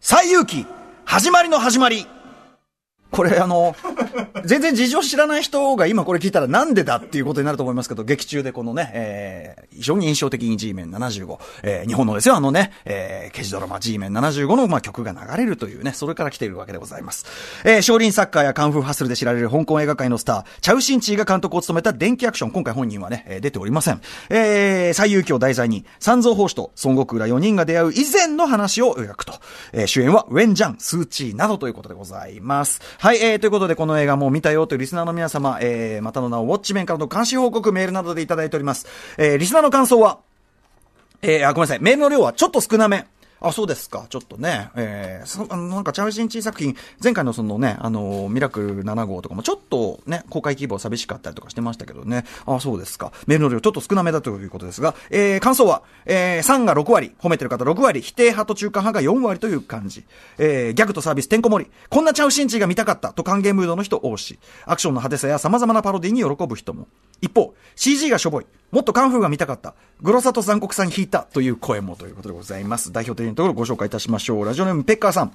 最勇気始まりの始まり。これあの、全然事情知らない人が今これ聞いたらなんでだっていうことになると思いますけど、劇中でこのね、えー、非常に印象的に G メン75、えー、日本のですよ、あのね、えー、刑事ドラマ G メン75の、まあ、曲が流れるというね、それから来ているわけでございます。えー、少林サッカーやカンフーハッスルで知られる香港映画界のスター、チャウシンチーが監督を務めた電気アクション、今回本人はね、え出ておりません。えー、最有機を題材に、三蔵法師と孫悟空ら4人が出会う以前の話を描くと、えー、主演はウェンジャン、スーチーなどということでございます。はい、えー、ということで、この映画もう見たよというリスナーの皆様、えー、またの名をウォッチメンからの監視報告、メールなどでいただいております。えー、リスナーの感想は、えー、あ、ごめんなさい、メールの量はちょっと少なめ。あ、そうですか。ちょっとね、えー、そあのなんかチャウシンチー作品、前回のそのね、あの、ミラクル7号とかもちょっとね、公開規模寂しかったりとかしてましたけどね。あ、そうですか。メールの量ちょっと少なめだということですが、えー、感想は、えー、3が6割、褒めてる方6割、否定派と中間派が4割という感じ。えー、ギャグとサービスてんこ盛り。こんなチャウシンチーが見たかったと歓迎ムードの人多し。アクションの派手さや様々なパロディに喜ぶ人も。一方、CG がしょぼい。もっとカンフーが見たかった。グロサと残酷さに引いたという声もということでございます。代表的のところをご紹介いたしましょう。ラジオネームペッカーさん。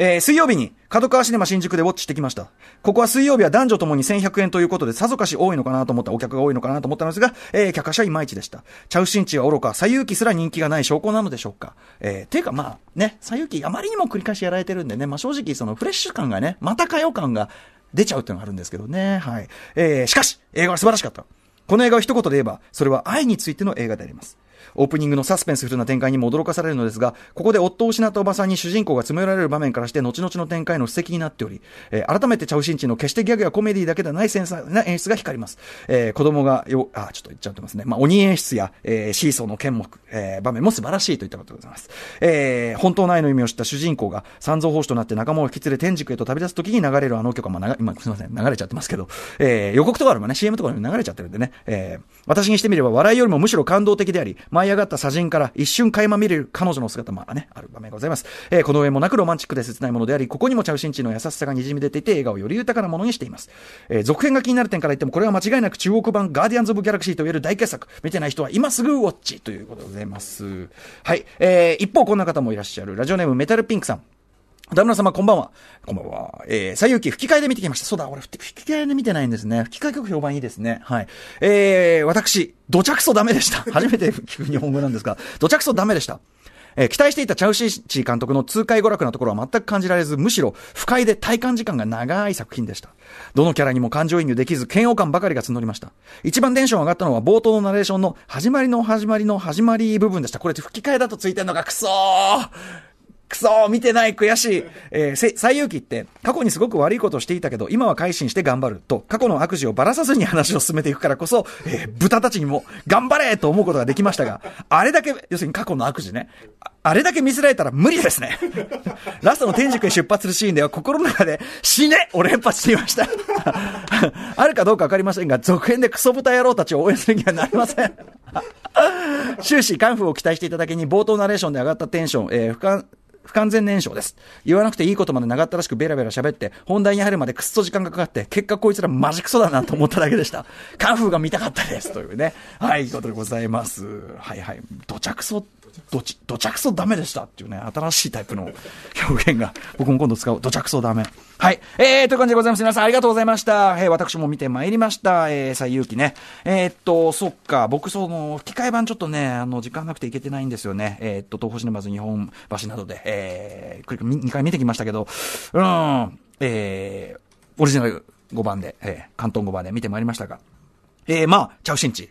えー、水曜日に、角川シネマ新宿でウォッチしてきました。ここは水曜日は男女ともに1100円ということで、さぞかし多いのかなと思った、お客が多いのかなと思ったのですが、えー、客足はいまいちでした。チャウシンチはおろか、左右機すら人気がない証拠なのでしょうか。えー、ていうかまあ、ね、左右機あまりにも繰り返しやられてるんでね、まあ正直そのフレッシュ感がね、またかよ感が出ちゃうっていうのがあるんですけどね、はい。えー、しかし、映画は素晴らしかった。この映画を一言で言えば、それは愛についての映画であります。オープニングのサスペンスフルな展開にも驚かされるのですが、ここで夫を失ったおばさんに主人公が詰められる場面からして、後々の展開の布石になっており、えー、改めてチャウシンチの決してギャグやコメディだけではないセサーな演出が光ります。えー、子供がよ、あ、ちょっと言っちゃってますね。まあ、鬼演出や、えー、シーソーの剣目、えー、場面も素晴らしいといったことでございます。えー、本当の愛の意味を知った主人公が、三蔵法師となって仲間を引き連れ天竺へと旅立つ時に流れるあの曲まあ、今、すいません、流れちゃってますけど、えー、予告とかあるもね、CM とかにも流れちゃってるんでね、えー、私にしてみれば笑いよりもむしろ感動的であり、い上がった砂塵から一瞬垣間見れる彼女の姿も、あ、ね、ある場面がございます。えー、この上もなくロマンチックで切ないものであり、ここにもチャウシンチの優しさがにじみ出ていて、映画をより豊かなものにしています。えー、続編が気になる点から言っても、これは間違いなく中国版ガーディアンズ・オブ・ギャラクシーといえる大傑作。見てない人は今すぐウォッチということでございます。はい。えー、一方こんな方もいらっしゃる。ラジオネームメタルピンクさん。ダムラ様、こんばんは。こんばんは。えー、最有機吹き替えで見てきました。そうだ、俺、吹き替えで見てないんですね。吹き替え曲評判いいですね。はい。えー、私、土着そダメでした。初めて聞く日本語なんですが、土着そダメでした。えー、期待していたチャウシーチー監督の痛快娯楽なところは全く感じられず、むしろ不快で体感時間が長い作品でした。どのキャラにも感情移入できず、嫌悪感ばかりが募りました。一番テンション上がったのは冒頭のナレーションの始まりの始まりの始まり部分でした。これって吹き替えだとついてんのがクソーくそ見てない悔しいえー、最有機って、過去にすごく悪いことをしていたけど、今は改心して頑張ると、過去の悪事をばらさずに話を進めていくからこそ、えー、豚たちにも、頑張れと思うことができましたが、あれだけ、要するに過去の悪事ね、あれだけ見せられたら無理ですね。ラストの天竺へ出発するシーンでは心の中で、死ねを連発していました。あるかどうかわかりませんが、続編でクソ豚野郎たちを応援するにはなりません。終始、カンフーを期待していただけに、冒頭ナレーションで上がったテンション、えー、俯瞰、不完全燃焼です。言わなくていいことまで長ったらしくベラベラ喋って、本題に入るまでくっそ時間がかかって、結果こいつらマジクソだなと思っただけでした。カンフーが見たかったです。というね。はい、いことでございます。はいはい。土着そどち、どちゃくそダメでしたっていうね、新しいタイプの表現が、僕も今度使う、どちゃくそダメ。はい。えー、という感じでございます。皆さんありがとうございました。えー、私も見てまいりました。えー、最優機ね。えー、っと、そっか、僕その、吹き替え版ちょっとね、あの、時間なくていけてないんですよね。えー、っと、東方シネマズ日本橋などで、えー、2回見てきましたけど、うん、えー、オリジナル5番で、えー、関東5番で見てまいりましたが、えー、まあ、チャウシンチ。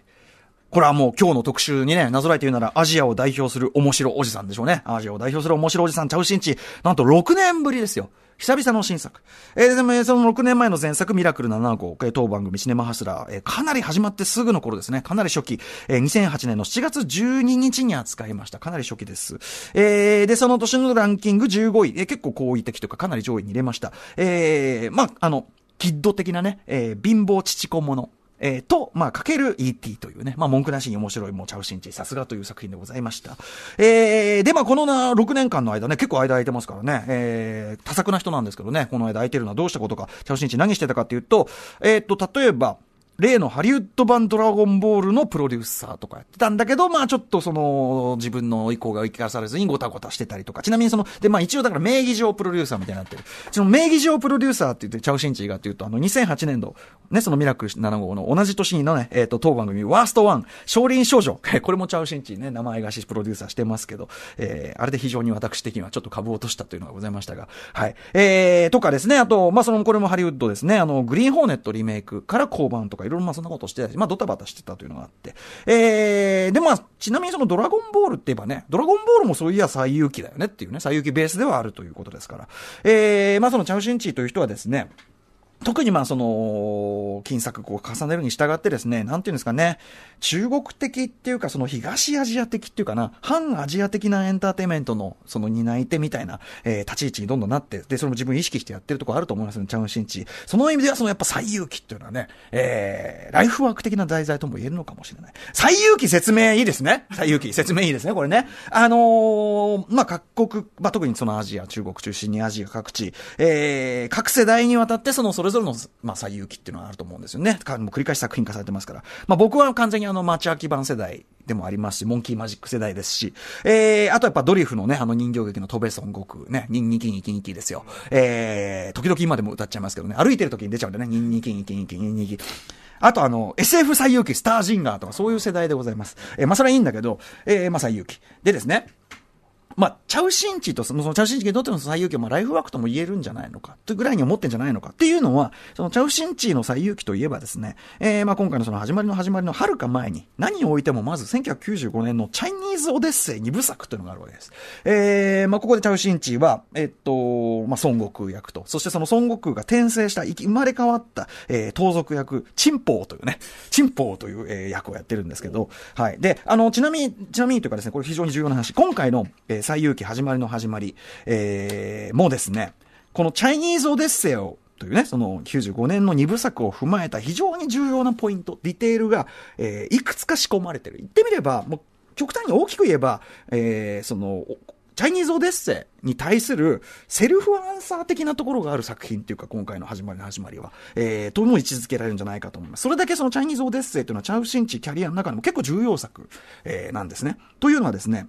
これはもう今日の特集にね、なぞらえて言うなら、アジアを代表する面白おじさんでしょうね。アジアを代表する面白おじさん、チャウシンチ。なんと6年ぶりですよ。久々の新作。えー、でも、その6年前の前作、ミラクル7号、えー、当番組、シネマハスラー、えー、かなり始まってすぐの頃ですね。かなり初期。えー、2008年の7月12日に扱いました。かなり初期です。えー、で、その年のランキング15位、えー、結構好意的とか、かなり上位に入れました。えー、まあ、あの、キッド的なね、えー、貧乏父子ものえー、と、まあ、かける E.T. というね、まあ、文句なしに面白い、もう、チャウシンチ、さすがという作品でございました。えー、で、まあ、このな、6年間の間ね、結構間空いてますからね、えー、多作な人なんですけどね、この間空いてるのはどうしたことか、チャウシンチ何してたかっていうと、えー、っと、例えば、例のハリウッド版ドラゴンボールのプロデューサーとかやってたんだけど、まあちょっとその、自分の意向が生き返されずにごたごたしてたりとか、ちなみにその、でまあ一応だから名義上プロデューサーみたいになってる。その名義上プロデューサーって言って、チャウシンチーがっていうと、あの2008年度、ね、そのミラクル7号の同じ年のね、えっ、ー、と、当番組、ワーストワン、少林少女、これもチャウシンチーね、名前がしプロデューサーしてますけど、えー、あれで非常に私的にはちょっと株落としたというのがございましたが、はい。えー、とかですね、あと、まあその、これもハリウッドですね、あの、グリーンホーネットリメイクから交番とかいろいろまあそんなことしてたし、まあドタバタしてたというのがあって。えー、でまあ、ちなみにそのドラゴンボールって言えばね、ドラゴンボールもそういや最有機だよねっていうね、最有機ベースではあるということですから。えー、まあそのチャウシンチーという人はですね、特にまあその、金策を重ねるに従ってですね、なんていうんですかね、中国的っていうかその東アジア的っていうかな、反アジア的なエンターテイメントのその担い手みたいな、えー、立ち位置にどんどんなって、で、それも自分意識してやってるとこあると思いますね、チャン・シンチ。その意味ではそのやっぱ最有機っていうのはね、えー、ライフワーク的な題材とも言えるのかもしれない。最有機説明いいですね。最有機説明いいですね、これね。あのー、まあ、各国、まあ、特にそのアジア、中国中心にアジア各地、えー、各世代にわたってその、それそれぞれの、まあ、最優機っていうのはあると思うんですよね。もう繰り返し作品化されてますから。まあ、僕は完全にあの、町秋版世代でもありますし、モンキーマジック世代ですし、えー、あとやっぱドリフのね、あの人形劇のベべン悟空ね、ニンニキニキニキですよ。えー、時々今でも歌っちゃいますけどね、歩いてる時に出ちゃうんでね、ニンニキニキニキニンニキ。あとあの、SF 最優機、スタージンガーとかそういう世代でございます。えー、まあ、それはいいんだけど、えー、まあ、最優機。でですね、まあ、チャウシンチとその、そのチャウシンチにとっての最有機は、まあ、ライフワークとも言えるんじゃないのか、というぐらいに思ってんじゃないのか、っていうのは、そのチャウシンチの最有機といえばですね、えー、まあ、今回のその始まりの始まりの遥か前に、何を置いてもまず1995年のチャイニーズオデッセイ2部作というのがあるわけです。えー、まあ、ここでチャウシンチは、えっと、まあ、孫悟空役と、そしてその孫悟空が転生した、生まれ変わった、えー、盗賊役、チンポウというね、チンポウという、えー、役をやってるんですけど、はい。で、あの、ちなみに、ちなみにというかですね、これ非常に重要な話、今回の、えー最勇気始まりの始まり、えー、もうですね、このチャイニーズオデッセイをというね、その95年の2部作を踏まえた非常に重要なポイント、ディテールが、えー、いくつか仕込まれてる。言ってみれば、もう極端に大きく言えば、えー、その、チャイニーズオデッセイに対するセルフアンサー的なところがある作品っていうか、今回の始まりの始まりは、えー、とも位置づけられるんじゃないかと思います。それだけそのチャイニーズオデッセイというのは、チャウシンチキャリアの中でも結構重要作、えー、なんですね。というのはですね、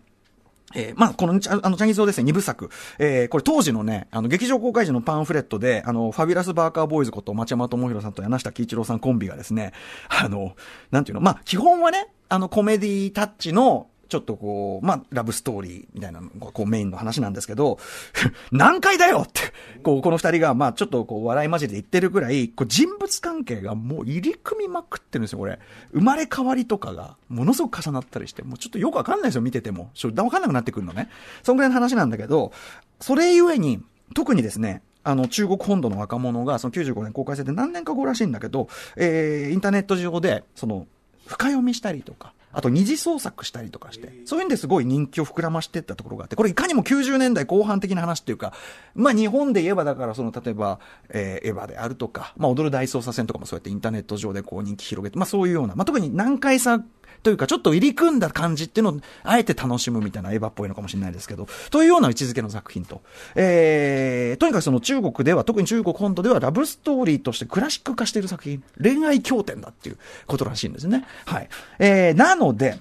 えー、まあ、この、あの、チャニーズをですね、二部作。えー、これ当時のね、あの、劇場公開時のパンフレットで、あの、ファビュラスバーカーボーイズこと町山智博さんと柳下喜一郎さんコンビがですね、あの、なんていうの、まあ、基本はね、あの、コメディタッチの、ちょっとこう、まあ、ラブストーリーみたいなのがこうメインの話なんですけど、何回だよって、こう、この二人が、まあ、ちょっとこう、笑い混じりで言ってるぐらい、こう、人物関係がもう入り組みまくってるんですよ、これ。生まれ変わりとかが、ものすごく重なったりして、もうちょっとよくわかんないですよ、見てても。ちょっとわかんなくなってくるのね。そんぐらいの話なんだけど、それゆえに、特にですね、あの、中国本土の若者が、その95年公開されて何年か後らしいんだけど、えー、インターネット上で、その、深読みしたりとか、あと二次創作したりとかして、そういうんですごい人気を膨らましていったところがあって、これいかにも90年代後半的な話っていうか、まあ日本で言えばだからその例えば、えー、エヴァであるとか、まあ踊る大捜査線とかもそうやってインターネット上でこう人気広げて、まあそういうような、まあ特に南海さというか、ちょっと入り組んだ感じっていうのを、あえて楽しむみたいなエヴァっぽいのかもしれないですけど、というような位置づけの作品と。えー、とにかくその中国では、特に中国本土ではラブストーリーとしてクラシック化している作品、恋愛経典だっていうことらしいんですね。はい。えー、なので、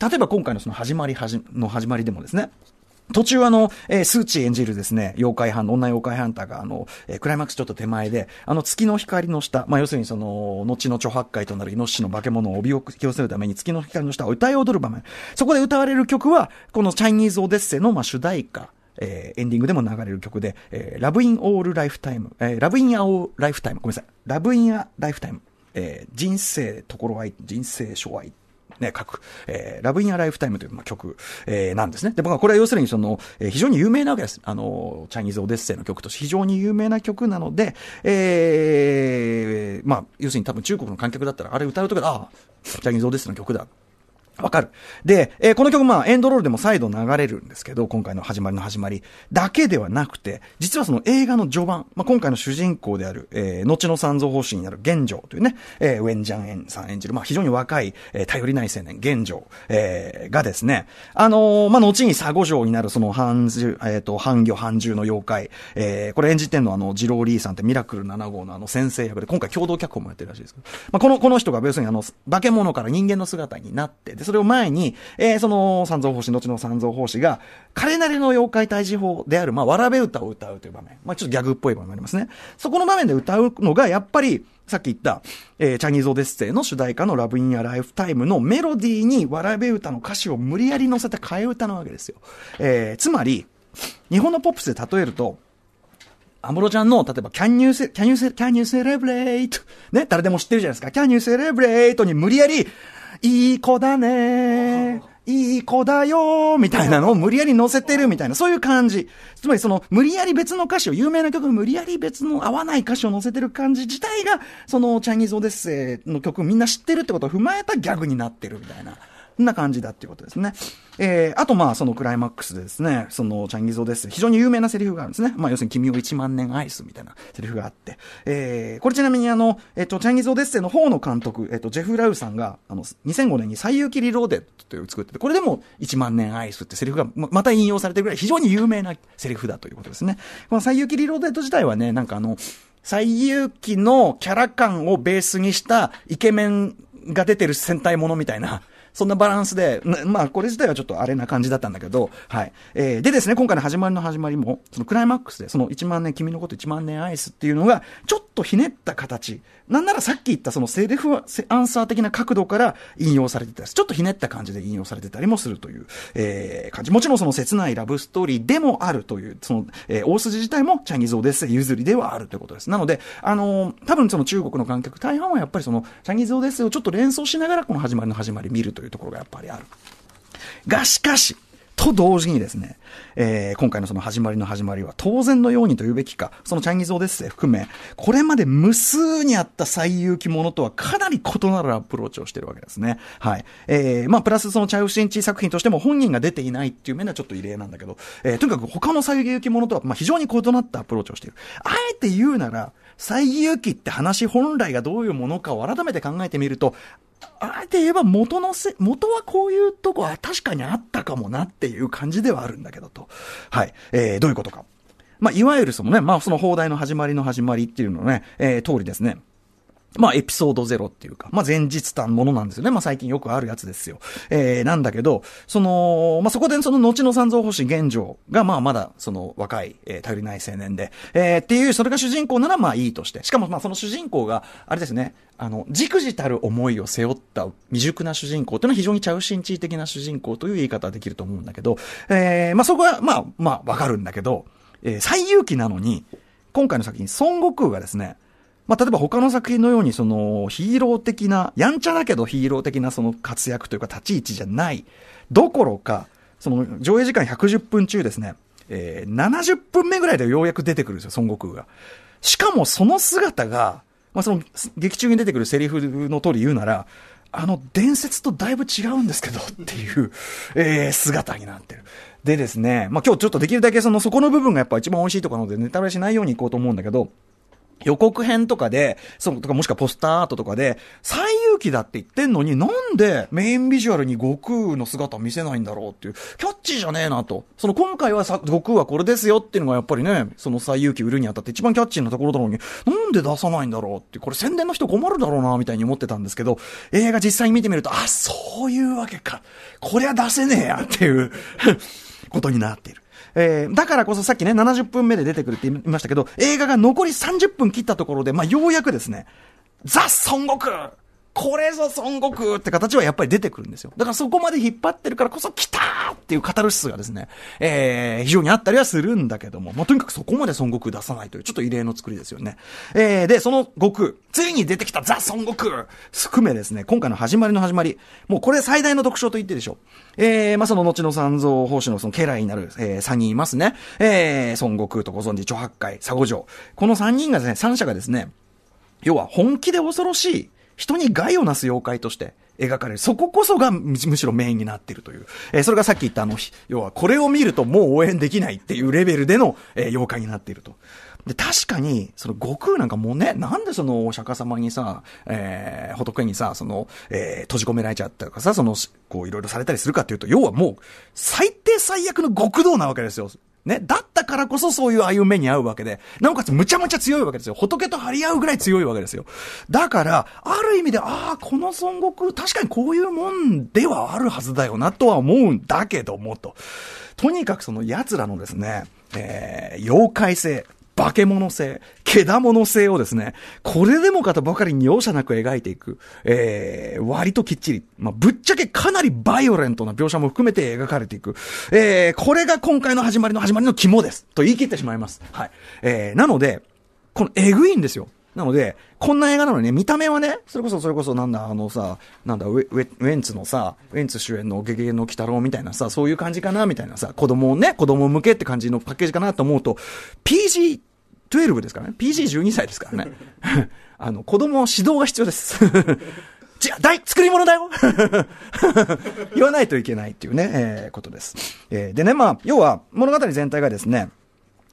例えば今回のその始まり始、の始まりでもですね、途中あの、えー、スーチ演じるですね、妖怪ハン女妖怪ハンターがあの、えー、クライマックスちょっと手前で、あの月の光の下、まあ要するにその、後の著白海となるイノシシの化け物を帯引を寄せるために月の光の下を歌い踊る場面。そこで歌われる曲は、このチャイニーズオデッセイの、まあ、主題歌。えー、エンディングでも流れる曲で、えー、ラブインオールライフタイム、えー、ラブインアオーライフタイム、ごめんなさい、ラブインアライフタイム、えー、人生ところ愛、人生所愛、ね、書く、えー、ラブインアライフタイムという、まあ、曲、えー、なんですね。で、僕はこれは要するにその、えー、非常に有名なわけです。あの、チャイニーズオデッセイの曲として非常に有名な曲なので、えー、まあ、要するに多分中国の観客だったら、あれ歌うとか、あ、チャイニーズオデッセイの曲だ。わかる。で、えー、この曲、まあ、エンドロールでも再度流れるんですけど、今回の始まりの始まりだけではなくて、実はその映画の序盤、まあ、今回の主人公である、えー、後の三蔵法師になる玄城というね、えー、ウェンジャンエンさん演じる、まあ、非常に若い、えー、頼りない青年、玄城、えー、がですね、あのー、まあ、後に佐五城になるその半獣、えっ、ー、と、半魚半獣の妖怪、えー、これ演じてんのあの、ジローリーさんってミラクル7号のあの先生役で、今回共同脚本もやってるらしいですけど、まあ、この、この人が要するにあの、化け物から人間の姿になって、で、それを前に、えー、その、三蔵法師、後の三蔵法師が、彼なりの妖怪退治法である、まあ、わらべ歌を歌うという場面。まあ、ちょっとギャグっぽい場面になりますね。そこの場面で歌うのが、やっぱり、さっき言った、えー、チャニーズ・オデッセイの主題歌のラブ・イン・ア・ライフ・タイムのメロディーに、わらべ歌の歌詞を無理やり乗せた替え歌なわけですよ。えー、つまり、日本のポップスで例えると、アムロちゃんの、例えば、can you, c can you, can you celebrate? ね、誰でも知ってるじゃないですか。can you celebrate? に無理やり、いい子だねいい子だよみたいなのを無理やり乗せてるみたいな、そういう感じ。つまりその、無理やり別の歌詞を、有名な曲無理やり別の合わない歌詞を載せてる感じ自体が、その、チャイニーズオデッセイの曲みんな知ってるってことを踏まえたギャグになってるみたいな。そんな感じだっていうことですね。えー、あと、まあ、そのクライマックスでですね、その、チャンギゾです。非常に有名なセリフがあるんですね。まあ、要するに、君を1万年愛すみたいなセリフがあって。えー、これちなみに、あの、えっ、と、チャンギゾーデッセの方の監督、えっ、と、ジェフ・ラウさんが、あの、2005年に最有機リローデッドという作ってて、これでも1万年愛すってセリフがま、また引用されてるぐらい非常に有名なセリフだということですね。この最有機リローデッド自体はね、なんかあの、最有機のキャラ感をベースにしたイケメンが出てる戦隊ものみたいな、そんなバランスで、まあ、これ自体はちょっとあれな感じだったんだけど、はい。えー、でですね、今回の始まりの始まりも、そのクライマックスで、その1万年、君のこと1万年アイスっていうのが、ちょっとひねった形。なんならさっき言ったそのセレフアンサー的な角度から引用されてたり、ちょっとひねった感じで引用されてたりもするという、えー、感じ。もちろんその切ないラブストーリーでもあるという、その、えー、大筋自体もチャニーズオデッセイ譲りではあるということです。なので、あのー、多分その中国の観客、大半はやっぱりその、チャニーズオデッセイをちょっと連想しながら、この始まりの始まり見るといういうところがやっぱりある。が、しかし、と同時にですね、えー、今回のその始まりの始まりは当然のようにというべきか、そのチャイニーズオデッセイ含め、これまで無数にあった最有機ものとはかなり異なるアプローチをしてるわけですね。はい。えー、まあ、プラスそのチャイウシンチ作品としても本人が出ていないっていう面ではちょっと異例なんだけど、えー、とにかく他の最有機ものとは、まあ、非常に異なったアプローチをしている。あえて言うなら、最有機って話本来がどういうものかを改めて考えてみると、あえて言えば元のせ、元はこういうとこは確かにあったかもなっていう感じではあるんだけどと。はい。えー、どういうことか。まあ、いわゆるそのね、まあ、その放題の始まりの始まりっていうのね、えー、通りですね。まあ、エピソードゼロっていうか、まあ、前日たものなんですよね。まあ、最近よくあるやつですよ。えー、なんだけど、その、まあ、そこでその後の三蔵法師玄城が、まあ、まだ、その、若い、えー、頼りない青年で、えー、っていう、それが主人公なら、まあ、いいとして。しかも、まあ、その主人公が、あれですね、あの、じくじたる思いを背負った未熟な主人公というのは非常にちゃうシン的な主人公という言い方はできると思うんだけど、えー、まあ、そこは、まあ、まあ、わかるんだけど、えー、最勇気なのに、今回の作品、孫悟空がですね、まあ、例えば他の作品のように、その、ヒーロー的な、やんちゃだけどヒーロー的なその活躍というか立ち位置じゃない、どころか、その、上映時間110分中ですね、えー、70分目ぐらいでようやく出てくるんですよ、孫悟空が。しかもその姿が、まあ、その、劇中に出てくるセリフの通り言うなら、あの、伝説とだいぶ違うんですけどっていう、えー、姿になってる。でですね、まあ、今日ちょっとできるだけその、そこの部分がやっぱ一番美味しいところなので、ネタバレしないようにいこうと思うんだけど、予告編とかで、その、とかもしくはポスターアートとかで、最有機だって言ってんのに、なんでメインビジュアルに悟空の姿見せないんだろうっていう、キャッチーじゃねえなと。その今回はさ、悟空はこれですよっていうのがやっぱりね、その最有機売るにあたって一番キャッチーなところだのに、なんで出さないんだろうって、これ宣伝の人困るだろうな、みたいに思ってたんですけど、映画実際に見てみると、あ、そういうわけか。こりゃ出せねえやっていうことになっている。えー、だからこそさっきね、70分目で出てくるって言いましたけど、映画が残り30分切ったところで、まあ、ようやくですね、ザ・孫悟空これぞ孫悟空って形はやっぱり出てくるんですよ。だからそこまで引っ張ってるからこそ来たーっていうカタルシスがですね、えー、非常にあったりはするんだけども、まあ、とにかくそこまで孫悟空出さないという、ちょっと異例の作りですよね。えー、で、その悟空、ついに出てきたザ・孫悟空含めですね、今回の始まりの始まり、もうこれ最大の特徴と言ってでしょう。えー、まあ、その後の三蔵法師のその家来になる、えー、三人いますね。えー、孫悟空とご存知、著八海、佐五条。この三人がですね、三者がですね、要は本気で恐ろしい、人に害をなす妖怪として描かれる。そここそがむしろメインになっているという。えー、それがさっき言ったあの、要はこれを見るともう応援できないっていうレベルでの、えー、妖怪になっていると。で、確かに、その悟空なんかもね、なんでそのお釈迦様にさ、えー、仏にさ、その、えー、閉じ込められちゃったとかさ、その、こういろいろされたりするかっていうと、要はもう、最低最悪の極道なわけですよ。ね。だったからこそそういうああいう目に遭うわけで、なおかつむちゃむちゃ強いわけですよ。仏と張り合うぐらい強いわけですよ。だから、ある意味で、ああ、この孫悟空、確かにこういうもんではあるはずだよなとは思うんだけども、と。とにかくその奴らのですね、えー、妖怪性、化け物性、けだもの性をですね、これでもかとばかりに容赦なく描いていく、えー、割ときっちり、まあ、ぶっちゃけかなりバイオレントな描写も含めて描かれていく、えー、これが今回の始まりの始まりの肝です。と言い切ってしまいます。はい。えー、なので、このえぐいんですよ。なので、こんな映画なのにね、見た目はね、それこそそれこそなんだ、あのさ、なんだ、ウェウェンツのさ、ウェンツ主演のゲゲゲの鬼太郎みたいなさ、そういう感じかな、みたいなさ、子供をね、子供向けって感じのパッケージかなと思うと、PG、12ですからね。PG12 歳ですからね。あの、子供指導が必要です。ゃあ、大、作り物だよ 言わないといけないっていうね、えー、ことです。えー、でね、まあ、要は、物語全体がですね、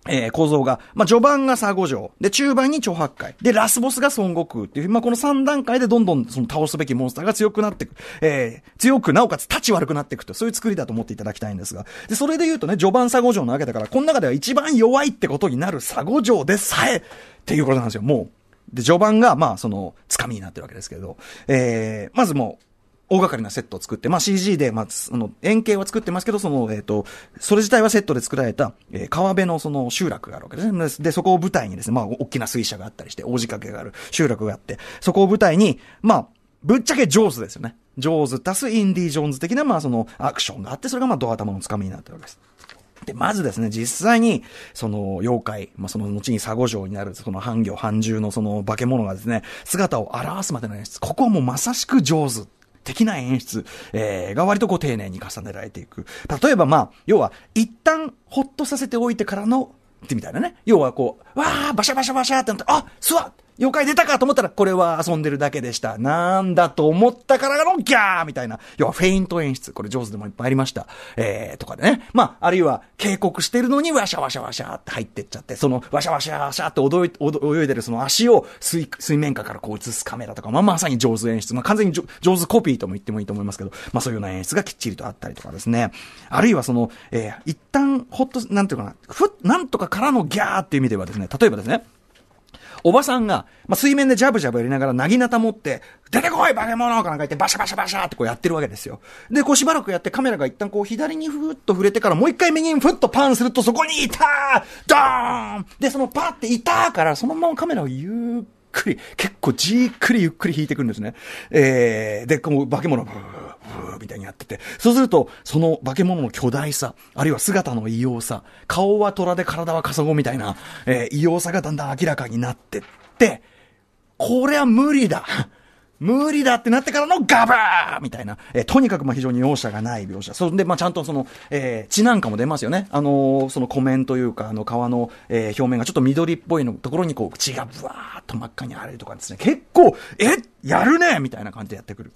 えー、構造が、まあ、序盤が佐五条、で、中盤に超八海、で、ラスボスが孫悟空っていう、まあ、この3段階でどんどんその倒すべきモンスターが強くなっていく、えー、強く、なおかつ立ち悪くなっていくと、そういう作りだと思っていただきたいんですが、で、それで言うとね、序盤佐五条なわけだから、この中では一番弱いってことになる佐五条でさえ、っていうことなんですよ、もう。で、序盤が、まあ、その、つかみになってるわけですけど、えー、まずもう、大掛かりなセットを作って、まあ、CG で、まあ、その、円形は作ってますけど、その、えっ、ー、と、それ自体はセットで作られた、えー、川辺のその集落があるわけですね。で、そこを舞台にですね、まあ、大きな水車があったりして、大仕掛けがある集落があって、そこを舞台に、まあ、ぶっちゃけ上手ですよね。上手ー足すインディ・ジョーンズ的な、まあ、その、アクションがあって、それが、まあ、ドア玉のつかみになっるわけです。で、まずですね、実際に、その、妖怪、まあ、その後に佐護城になる、その、半魚、半獣のその、化け物がですね、姿を表すまでの演出。ここはもうまさしく上手的な演出、えー、が割とこう丁寧に重ねられていく。例えばまあ、要は一旦ほっとさせておいてからのってみたいなね。要はこう、わー、バシャバシャバシャってなって、あ、座っ妖怪出たかと思ったら、これは遊んでるだけでした。なんだと思ったからのギャーみたいな。要はフェイント演出。これ上手でもいっぱいありました。えー、とかでね。まあ、あるいは警告してるのにワシャワシャワシャって入ってっちゃって、そのワシャワシャワシャって踊い泳いでるその足を水水面下からこう映すカメラとか、まあ、まさに上手演出。まあ、完全に上手コピーとも言ってもいいと思いますけど、まあ、そういうような演出がきっちりとあったりとかですね。あるいはその、えー、一旦ほっと、なんていうかな、ふなんとかからのギャーっていう意味ではですね、例えばですね、おばさんが、まあ、水面でジャブジャブやりながら、なぎなた持って、出てこい化け物かなんか言って、バシャバシャバシャってこうやってるわけですよ。で、こうしばらくやって、カメラが一旦こう左にふーっと触れてから、もう一回右にふっとパンすると、そこにいたードーンで、そのパーっていたーから、そのままカメラをゆっくり、結構じっくりゆっくり引いてくるんですね。えー、で、こう化け物ブーーみたいにやってて、そうすると、その化け物の巨大さ、あるいは姿の異様さ、顔は虎で体はカサゴみたいな、えー、異様さがだんだん明らかになってって、これは無理だ 無理だってなってからのガバーみたいな、えー、とにかくまあ非常に容赦がない描写、そんで、まあ、ちゃんとその、えー、血なんかも出ますよね、あのー、その湖面というか、あの川の、えー、表面がちょっと緑っぽいのところにこう血がぶわーっと真っ赤に荒れるとかですね、結構、えやるねみたいな感じでやってくる。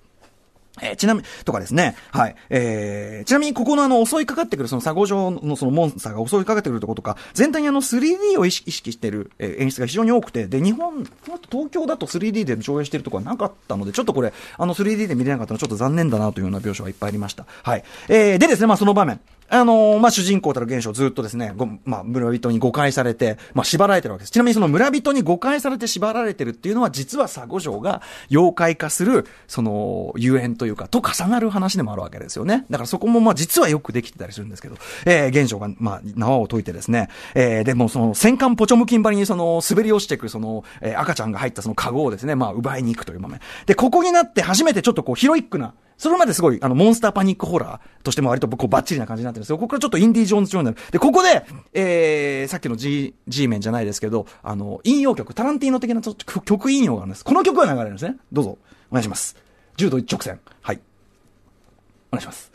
えー、ちなみ、とかですね。はい。えー、ちなみに、ここのあの、襲いかかってくる、その、作業城のそのモンスターが襲いかかってくるとことか、全体にあの、3D を意識してる、えー、演出が非常に多くて、で、日本、東京だと 3D で上映してるとこはなかったので、ちょっとこれ、あの、3D で見れなかったのはちょっと残念だなというような描写はいっぱいありました。はい。えー、でですね、まあ、その場面。あのー、まあ、主人公たる現象ずっとですね、まあ、村人に誤解されて、まあ、縛られてるわけです。ちなみにその村人に誤解されて縛られてるっていうのは、実は佐五城が妖怪化する、その、遊園というか、と重なる話でもあるわけですよね。だからそこも、ま、実はよくできてたりするんですけど、えー、現象が、まあ、縄を解いてですね、えー、でもその、戦艦ポチョムキンバリにその、滑り落ちていく、その、えー、赤ちゃんが入ったその、カゴをですね、まあ、奪いに行くという場面。で、ここになって初めてちょっとこう、ヒロイックな、それまですごい、あの、モンスターパニックホラーとしても割とこうバッチリな感じになってるんですよ。ここからちょっとインディ・ジョーンズ調になる。で、ここで、えー、さっきの G、G 面じゃないですけど、あの、引用曲、タランティーノ的なちょっと曲引用があるんです。この曲が流れるんですね。どうぞ、お願いします。柔道一直線。はい。お願いします。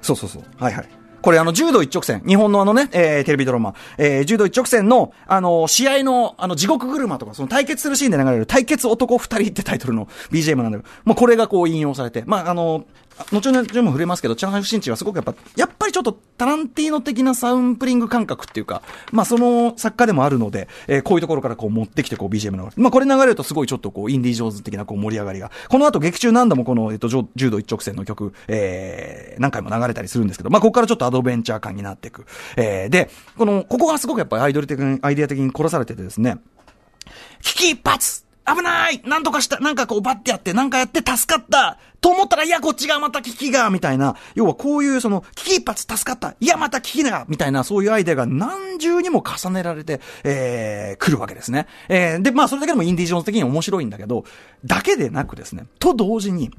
そうそうそう。はいはい。これあの、柔道一直線、日本のあのね、えー、テレビドラマ、えー、柔道一直線の、あの、試合の、あの、地獄車とか、その対決するシーンで流れる、対決男二人ってタイトルの BGM なんだけど、まあ、これがこう引用されて、まあ、あの、後々も触れますけど、チャンハイ不審地はすごくやっぱ、やっぱりちょっとタランティーノ的なサウンプリング感覚っていうか、まあその作家でもあるので、えー、こういうところからこう持ってきてこう BGM の、まあこれ流れるとすごいちょっとこうインディ・ジョーンズ的なこう盛り上がりが、この後劇中何度もこの、えっと、柔道一直線の曲、えー、何回も流れたりするんですけど、まあここからちょっとアドベンチャー感になっていく。えー、で、この、ここがすごくやっぱりアイドル的に、アイデア的に殺されててですね、危機一髪危ないなんとかしたなんかこうバッてやってなんかやって助かったと思ったら、いや、こっちがまた危機がみたいな。要はこういうその、危機一発助かったいや、また危機がみたいな、そういうアイデアが何重にも重ねられて、えー、来るわけですね。えー、で、まあそれだけでもインディ・ジョーンズ的に面白いんだけど、だけでなくですね、と同時に、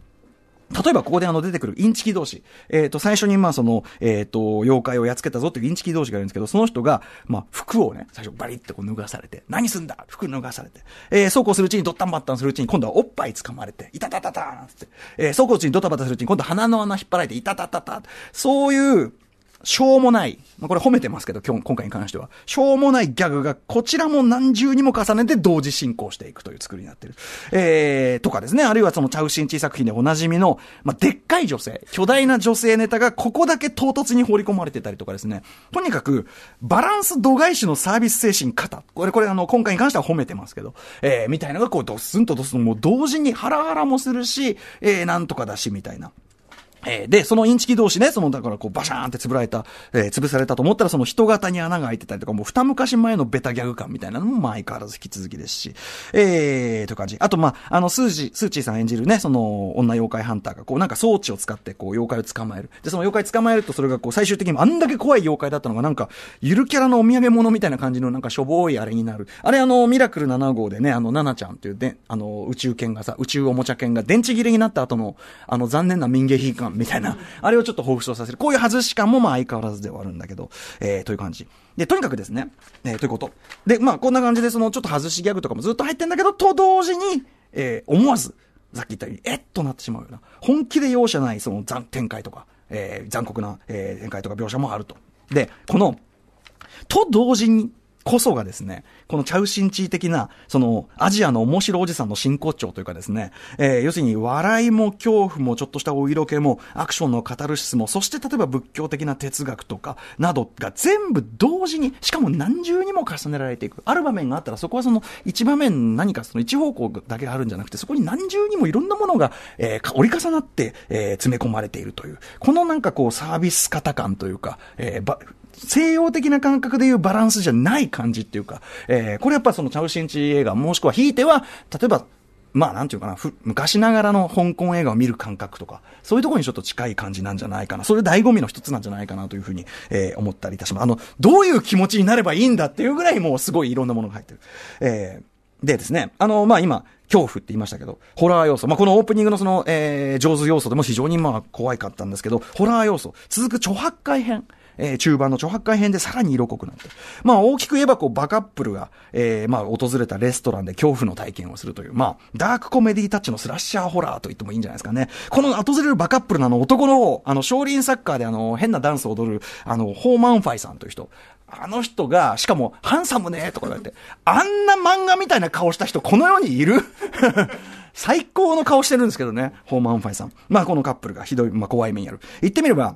例えばここであの出てくるインチキ同士。えっ、ー、と、最初にまあその、えっ、ー、と、妖怪をやっつけたぞっていうインチキ同士がいるんですけど、その人が、まあ服をね、最初バリってこう脱がされて、何すんだ服脱がされて。えー、そうこうするうちにドッタンバッタンするうちに、今度はおっぱい掴まれて、いたたたたなんって。えー、そうこううちにドタバタするうちに、今度は鼻の穴引っ張られて、いたたたた。そういう、しょうもない、まあ、これ褒めてますけど、今日、今回に関しては、しょうもないギャグが、こちらも何重にも重ねて同時進行していくという作りになってる。えー、とかですね、あるいはそのチャウシンチー作品でおなじみの、まあ、でっかい女性、巨大な女性ネタが、ここだけ唐突に放り込まれてたりとかですね、とにかく、バランス度外視のサービス精神型。これ、これ、あの、今回に関しては褒めてますけど、えー、みたいなのが、こう、ドスンとドスン、もう同時にハラハラもするし、えー、なんとかだし、みたいな。えー、で、そのインチキ同士ね、その、だからこう、バシャーンって潰られた、えー、潰されたと思ったら、その人型に穴が開いてたりとか、もう二昔前のベタギャグ感みたいなのも、まあ、相変わらず引き続きですし、えー、という感じ。あと、まあ、あの、スージ、スーチーさん演じるね、その、女妖怪ハンターが、こう、なんか装置を使って、こう、妖怪を捕まえる。で、その妖怪捕まえると、それがこう、最終的にあんだけ怖い妖怪だったのが、なんか、ゆるキャラのお土産物みたいな感じの、なんか、しょぼいあれになる。あれ、あの、ミラクル7号でね、あの、ナナちゃんっていう、で、あの、宇宙犬がさ、宇宙おもちゃ犬が電池切れになった後の、あの、残念な民芸品感感みたいな、あれをちょっと彷彿とさせる。こういう外し感もまあ相変わらずではあるんだけど、えー、という感じ。で、とにかくですね、えー、ということ。で、まあこんな感じで、そのちょっと外しギャグとかもずっと入ってんだけど、と同時に、えー、思わず、さっき言ったように、えっとなってしまうような、本気で容赦ないその残展開とか、えー、残酷な、えー、展開とか描写もあると。で、この、と同時にこそがですね、このチャウシンチー的な、その、アジアの面白おじさんの真骨頂というかですね、えー、要するに、笑いも恐怖もちょっとしたお色気も、アクションのカタルシスも、そして例えば仏教的な哲学とか、などが全部同時に、しかも何重にも重ねられていく。ある場面があったら、そこはその、一場面何かその一方向だけあるんじゃなくて、そこに何重にもいろんなものが、えー、折り重なって、えー、詰め込まれているという、このなんかこう、サービス型感というか、えー、ば西洋的な感覚でいうバランスじゃない感じっていうか、えー、これやっぱそのチャウシンチ映画、もしくはひいては、例えば、まあなんていうかな、昔ながらの香港映画を見る感覚とか、そういうところにちょっと近い感じなんじゃないかな。それ醍醐味の一つなんじゃないかなというふうに、えー、思ったりいたします。あの、どういう気持ちになればいいんだっていうぐらいもうすごいいろんなものが入ってる。えー、でですね、あの、まあ今、恐怖って言いましたけど、ホラー要素。まあ、このオープニングのその、えー、上手要素でも非常にまあ怖いかったんですけど、ホラー要素。続く著白海編。えー、中盤の著白海編でさらに色濃くなって、まあ大きく言えばこうバカップルが、えー、まあ訪れたレストランで恐怖の体験をするという、まあダークコメディタッチのスラッシャーホラーと言ってもいいんじゃないですかね。この訪れるバカップルのあの男の方、あの少林サッカーであの変なダンスを踊る、あの、ホーマンファイさんという人、あの人が、しかも、ハンサムねとか言って、あんな漫画みたいな顔した人、この世にいる 最高の顔してるんですけどね、ホーマンファイさん。まあ、このカップルがひどい、まあ、怖い目にやる。言ってみれば、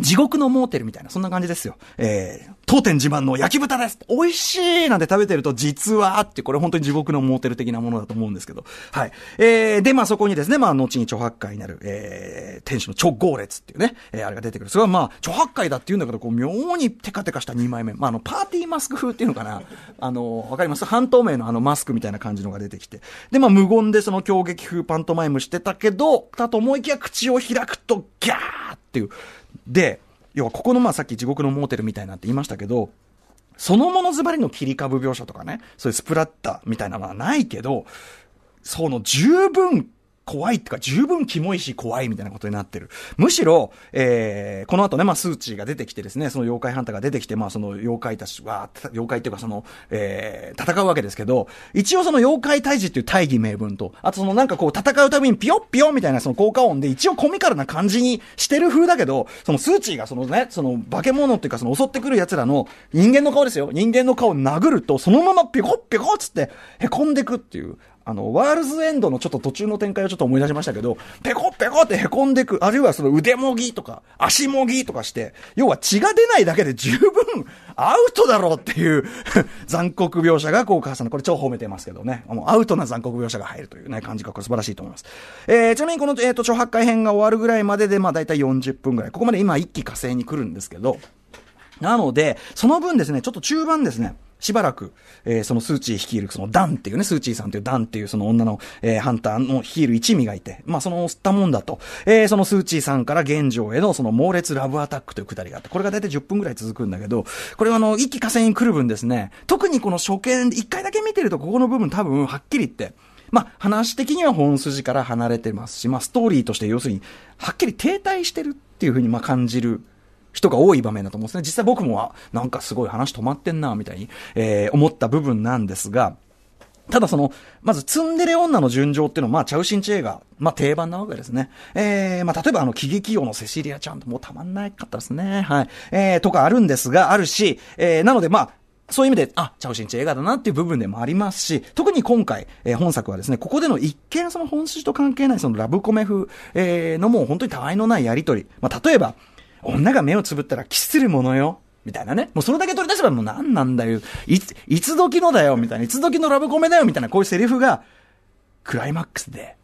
地獄のモーテルみたいな、そんな感じですよ。えー、当店自慢の焼き豚です美味しいなんて食べてると、実はって、これ本当に地獄のモーテル的なものだと思うんですけど。はい。えー、で、まあそこにですね、まあ後に著白海になる、えー、天使の直豪列っていうね、えー、あれが出てくる。それはまあ、著白海だって言うんだけど、こう、妙にテカテカした2枚目。まああの、パーティーマスク風っていうのかな。あの、わかります半透明のあのマスクみたいな感じのが出てきて。で、まあ無言でその狂撃風パントマイムしてたけど、だと思いきや口を開くと、ギャーっていう。で、要はここのまあさっき地獄のモーテルみたいなって言いましたけど、そのものズバリの切り株描写とかね、そういうスプラッタみたいなのはないけど、その十分怖いってか、十分キモいし怖いみたいなことになってる。むしろ、えー、この後ね、まあ、数値が出てきてですね、その妖怪ハンターが出てきて、まあ、その妖怪たちは、妖怪っていうかその、えー、戦うわけですけど、一応その妖怪退治っていう大義名分と、あとそのなんかこう戦うたびにピヨッピヨみたいなその効果音で一応コミカルな感じにしてる風だけど、その数値がそのね、その化け物っていうかその襲ってくる奴らの人間の顔ですよ。人間の顔を殴ると、そのままピコッピコッつって、へこんでくっていう。あの、ワールズエンドのちょっと途中の展開をちょっと思い出しましたけど、ペコペコって凹んでいく、あるいはその腕もぎとか、足もぎとかして、要は血が出ないだけで十分アウトだろうっていう 残酷描写がこう母さん、これ超褒めてますけどね、もうアウトな残酷描写が入るというね、感じがこれ素晴らしいと思います。えー、ちなみにこの、えっ、ー、と、超八回編が終わるぐらいまでで、まあ大体40分ぐらい。ここまで今一気火星に来るんですけど、なので、その分ですね、ちょっと中盤ですね、しばらく、えー、そのスーチー率いる、そのダンっていうね、スーチーさんというダンっていうその女の、えー、ハンターの率いる一味がいて、まあ、その、吸ったもんだと、えー、そのスーチーさんから現状へのその猛烈ラブアタックというくだりがあって、これが大体10分ぐらい続くんだけど、これはあの、一気河川に来る分ですね、特にこの初見、一回だけ見てると、ここの部分多分、はっきり言って、まあ、話的には本筋から離れてますし、まあ、ストーリーとして要するに、はっきり停滞してるっていうふうに、まあ、感じる人が多い場面だと思うんですね。実際僕も、あ、なんかすごい話止まってんな、みたいに、えー、思った部分なんですが、ただその、まず、ツンデレ女の純情っていうのは、まあ、チャウシンチ映画、まあ、定番なわけですね。えー、まあ、例えば、あの、喜劇王のセシリアちゃんともうたまんないかったですね。はい。えー、とかあるんですが、あるし、えー、なので、まあ、そういう意味で、あ、チャウシンチ映画だなっていう部分でもありますし、特に今回、えー、本作はですね、ここでの一見その本質と関係ないそのラブコメ風、えー、のもう本当にたわいのないやりとり。まあ、例えば、女が目をつぶったらキスするものよ。みたいなね。もうそれだけ取り出せばもう何なんだよ。いつ、いつ時のだよ、みたいな。いつ時のラブコメだよ、みたいな。こういうセリフが、クライマックスで、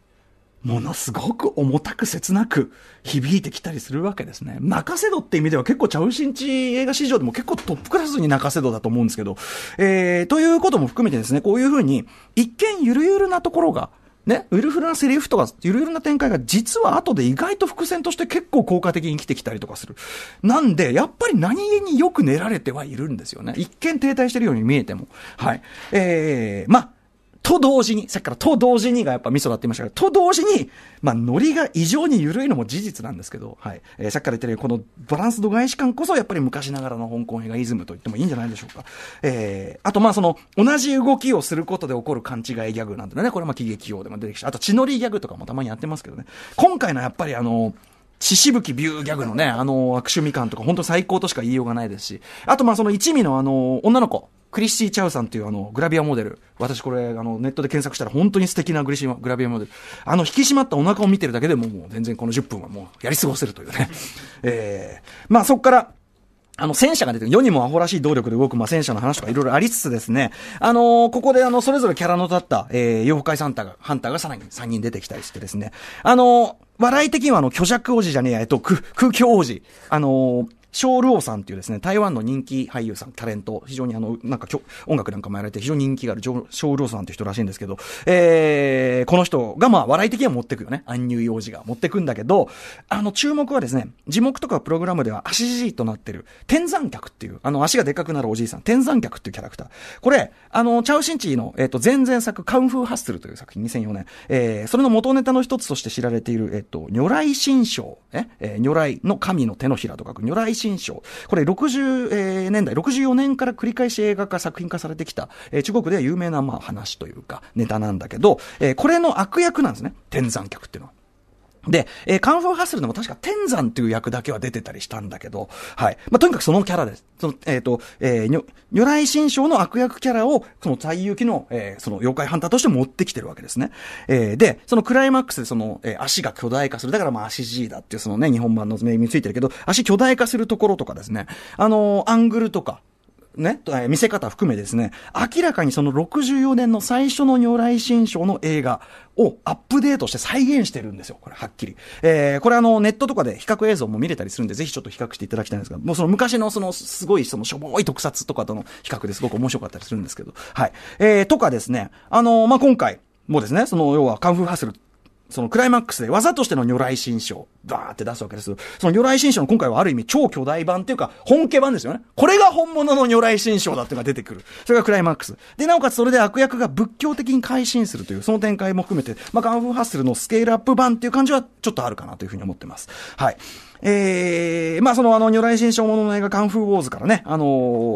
ものすごく重たく切なく響いてきたりするわけですね。泣かせ度って意味では結構チャウシンチ映画史上でも結構トップクラスに泣かせ度だと思うんですけど、えー、ということも含めてですね、こういうふうに一見ゆるゆるなところがね、ウィルフルなセリフとか、ゆるゆるな展開が実は後で意外と伏線として結構効果的に生きてきたりとかする。なんで、やっぱり何気によく練られてはいるんですよね。一見停滞してるように見えても。はい。えー、まあ、と同時に、さっきからと同時にがやっぱ味噌だって言いましたけど、と同時に、まあ、ノリが異常に緩いのも事実なんですけど、はい。えー、さっきから言ったように、このバランス度外視感こそ、やっぱり昔ながらの香港映画イズムと言ってもいいんじゃないでしょうか。えー、あと、まあ、その、同じ動きをすることで起こる勘違いギャグなんてね、これはまあ、喜劇用でも出てきたあと、血のりギャグとかもたまにやってますけどね。今回のやっぱりあの、血しぶきビューギャグのね、あの、悪趣味感とか、本当最高としか言いようがないですし、あと、まあ、その一味のあの、女の子、クリスティ・チャウさんというあのグラビアモデル、私これあのネットで検索したら本当に素敵なグリシグラビアモデル、あの引き締まったお腹を見てるだけでももう全然この10分はもうやり過ごせるというね。えー、まあそこから、あの、戦車が出て世にもアホらしい動力で動く、まあ、戦車の話とかいろいろありつつですね、あのー、ここであの、それぞれキャラの立った、えー、妖怪サンタが、ハンターがさらに3人出てきたりしてですね、あのー、笑い的にはあの、虚弱王子じゃねえや、えっと、空虚王子、あのーショールオさんっていうですね、台湾の人気俳優さん、タレント、非常にあの、なんか音楽なんかもやられて非常に人気があるショールオさんって人らしいんですけど、えー、この人がまあ笑い的には持ってくよね。暗入用事が持ってくんだけど、あの注目はですね、字幕とかプログラムでは足じいとなってる、天山客っていう、あの足がでかくなるおじいさん、天山客っていうキャラクター。これ、あの、チャウシンチーの、えっ、ー、と、前々作、カンフーハッスルという作品、2004年、えー、それの元ネタの一つとして知られている、えっ、ー、と、如来神将、え、えー、如来の神の手のひらと書く、如来新賞。これ60年代、64年から繰り返し映画化、作品化されてきた、え中国では有名なまあ話というか、ネタなんだけど、えこれの悪役なんですね。天山客っていうのは。で、えー、カンフーハッスルでも確か天山という役だけは出てたりしたんだけど、はい。まあ、とにかくそのキャラです。その、えっ、ー、と、えー、如来新章の悪役キャラを、その最有機の、えー、その妖怪ハンターとして持ってきてるわけですね。えー、で、そのクライマックスでその、えー、足が巨大化する。だからまあ足 G だっていうそのね、日本版の名義についてるけど、足巨大化するところとかですね、あのー、アングルとか、ね、見せ方含めですね、明らかにその64年の最初の如来新章の映画をアップデートして再現してるんですよ。これはっきり。えー、これあの、ネットとかで比較映像も見れたりするんで、ぜひちょっと比較していただきたいんですが、もうその昔のその、すごいその、しょぼい特撮とかとの比較ですごく面白かったりするんですけど、はい。えー、とかですね、あのー、まあ、今回、もですね、その、要は、カンフーハッスルそのクライマックスで技としての如来新章、バーって出すわけです。その如来新章の今回はある意味超巨大版っていうか、本家版ですよね。これが本物の如来新章だっていうのが出てくる。それがクライマックス。で、なおかつそれで悪役が仏教的に改心するという、その展開も含めて、まあ、ガンフーハッスルのスケールアップ版っていう感じはちょっとあるかなというふうに思ってます。はい。えー、まあ、その、あの、如来新章ものの映画、カンフーウォーズからね、あの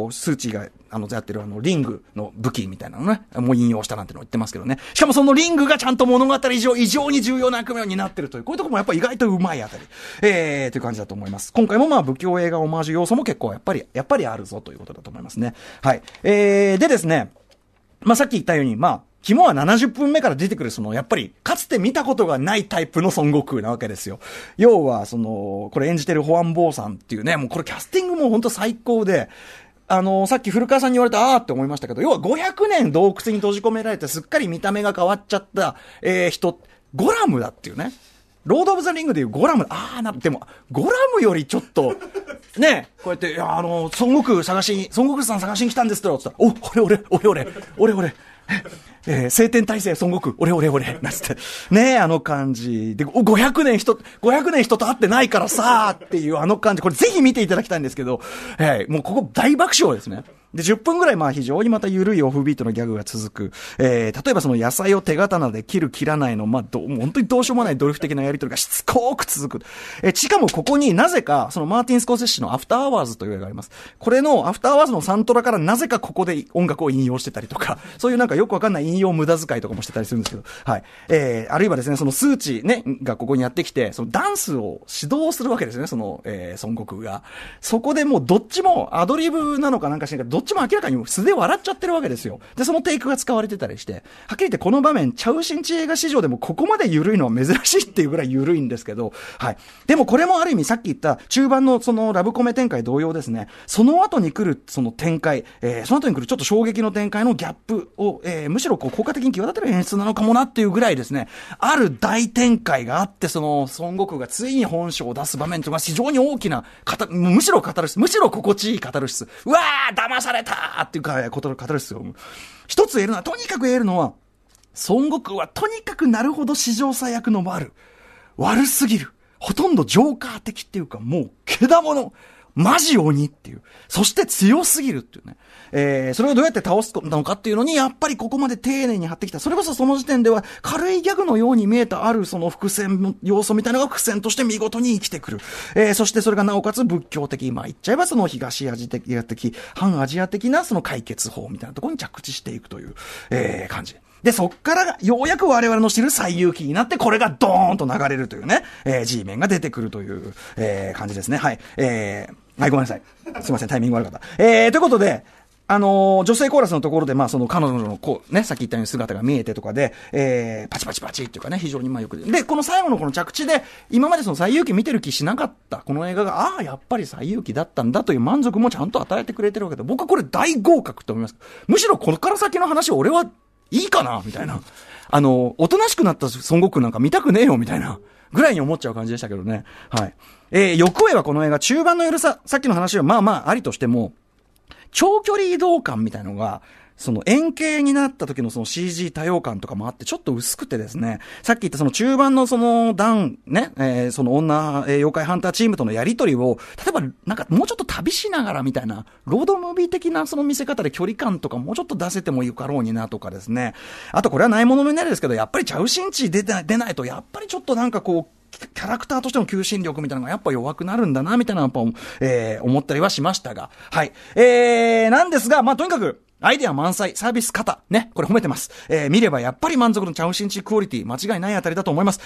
ー、スーチーが、あの、やってるあの、リングの武器みたいなのね、もう引用したなんての言ってますけどね。しかもそのリングがちゃんと物語上、異常に重要な役目になってるという、こういうとこもやっぱり意外とうまいあたり、えー、という感じだと思います。今回もまあ、武教映画オマージュ要素も結構やっぱり、やっぱりあるぞということだと思いますね。はい。えー、でですね、まあ、さっき言ったように、まあ、肝は70分目から出てくる、その、やっぱり、かつて見たことがないタイプの孫悟空なわけですよ。要は、その、これ演じてる保安坊さんっていうね、もうこれキャスティングも本当最高で、あの、さっき古川さんに言われた、ああって思いましたけど、要は500年洞窟に閉じ込められて、すっかり見た目が変わっちゃった、えー、人、ゴラムだっていうね。ロード・オブ・ザ・リングでいうゴラム、ああ、な、でも、ゴラムよりちょっと、ね、こうやって、いや、あの、孫悟空探しに、孫悟空さん探しに来たんですって言ったら、お、俺、俺、俺、俺、俺、俺、えー、晴天体制孫悟空、俺、俺、俺、なつって。ねあの感じ。で、500年人、500年人と会ってないからさっていうあの感じ。これぜひ見ていただきたいんですけど、えー、もうここ大爆笑ですね。で、10分ぐらいまあ非常にまた緩いオフビートのギャグが続く。えー、例えばその野菜を手刀で切る切らないの、まあど、本当にどうしようもないドリフ的なやりとりがしつこく続く。えー、しかもここになぜか、そのマーティン・スコーセッシのアフターアワーズという映画があります。これのアフターアワーズのサントラからなぜかここで音楽を引用してたりとか、そういうなんかよくわかんない引用無駄遣いとかもしてたりするんですけど、はい。えー、あるいはですね、その数値ね、がここにやってきて、そのダンスを指導するわけですね、その、えー、孫悟空が。そこでもうどっちもアドリブなのかなんかしないか、どっっちも明らかに素で笑っちゃってるわけですよ。で、そのテイクが使われてたりして、はっきり言ってこの場面、チャウシンチ映画史上でもここまで緩いのは珍しいっていうぐらい緩いんですけど、はい。でもこれもある意味さっき言った中盤のそのラブコメ展開同様ですね、その後に来るその展開、えー、その後に来るちょっと衝撃の展開のギャップを、えー、むしろこう効果的に際立てる演出なのかもなっていうぐらいですね、ある大展開があって、その孫悟空がついに本性を出す場面というの非常に大きな、むしろ語るむしろ心地いい語る質。うわー騙されれたっていうか、ことの語るですよ。一つ言えるのは、とにかく言えるのは、孫悟空はとにかくなるほど史上最悪のる。悪すぎる。ほとんどジョーカー的っていうか、もう、けだもの。マジ鬼っていう。そして強すぎるっていうね。えー、それをどうやって倒すのかっていうのに、やっぱりここまで丁寧に張ってきた。それこそその時点では、軽いギャグのように見えたあるその伏線の要素みたいなのが伏線として見事に生きてくる。えー、そしてそれがなおかつ仏教的、まあ言っちゃえばその東アジア的、反アジア的なその解決法みたいなところに着地していくという、えー、感じ。で、そっからようやく我々の知る最有機になって、これがドーンと流れるというね、えー、G 面が出てくるという、えー、感じですね。はい。えーはい、ごめんなさい。すいません、タイミング悪かった。えー、ということで、あのー、女性コーラスのところで、まあ、その彼女のこう、ね、さっき言ったように姿が見えてとかで、えー、パチパチパチっていうかね、非常にまあよくで、この最後のこの着地で、今までその最勇気見てる気しなかった、この映画が、ああ、やっぱり最勇気だったんだという満足もちゃんと与えてくれてるわけで、僕はこれ大合格と思います。むしろこのから先の話、俺はいいかなみたいな。あのー、おとなしくなった孫悟空なんか見たくねえよ、みたいな。ぐらいに思っちゃう感じでしたけどね。はい。えー、欲へはこの映画、中盤のるさ、さっきの話はまあまあありとしても、長距離移動感みたいのが、その円形になった時のその CG 多様感とかもあって、ちょっと薄くてですね、さっき言ったその中盤のその段、ね、えー、その女、えー、妖怪ハンターチームとのやりとりを、例えばなんかもうちょっと旅しながらみたいな、ロードムービー的なその見せ方で距離感とかもうちょっと出せてもよかろうになとかですね、あとこれはないものになるですけど、やっぱりチャウシンチ出出ないと、やっぱりちょっとなんかこう、キャラクターとしての求心力みたいなのがやっぱ弱くなるんだな、みたいなやっぱ、えー、思ったりはしましたが。はい。えー、なんですが、まあ、とにかく、アイデア満載、サービス型、ね、これ褒めてます。えー、見ればやっぱり満足のチャウシンチクオリティ、間違いないあたりだと思います。